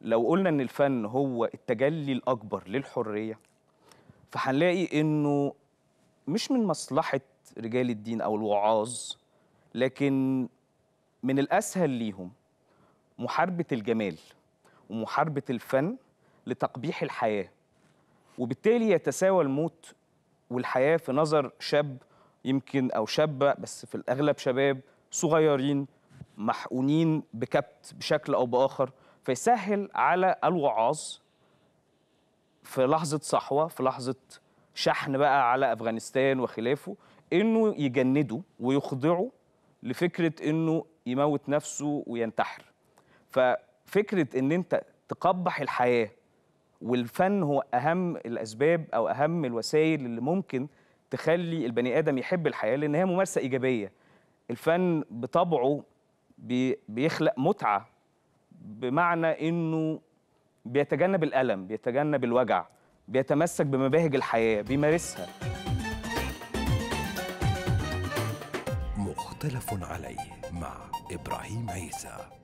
لو قلنا ان الفن هو التجلي الاكبر للحريه فهنلاقي انه مش من مصلحه رجال الدين او الوعاظ لكن من الاسهل ليهم محاربه الجمال ومحاربه الفن لتقبيح الحياه وبالتالي يتساوى الموت والحياه في نظر شاب يمكن او شابه بس في الاغلب شباب صغيرين محقونين بكبت بشكل او باخر فيسهل على الوعاظ في لحظه صحوه في لحظه شحن بقى على افغانستان وخلافه انه يجندوا ويخضعوا لفكره انه يموت نفسه وينتحر ففكره ان انت تقبح الحياه والفن هو اهم الاسباب او اهم الوسائل اللي ممكن تخلي البني ادم يحب الحياه لان هي ممارسه ايجابيه الفن بطبعه بيخلق متعه بمعنى انه بيتجنب الالم بيتجنب الوجع بيتمسك بمباهج الحياه بيمارسها مختلف عليه مع ابراهيم عيسى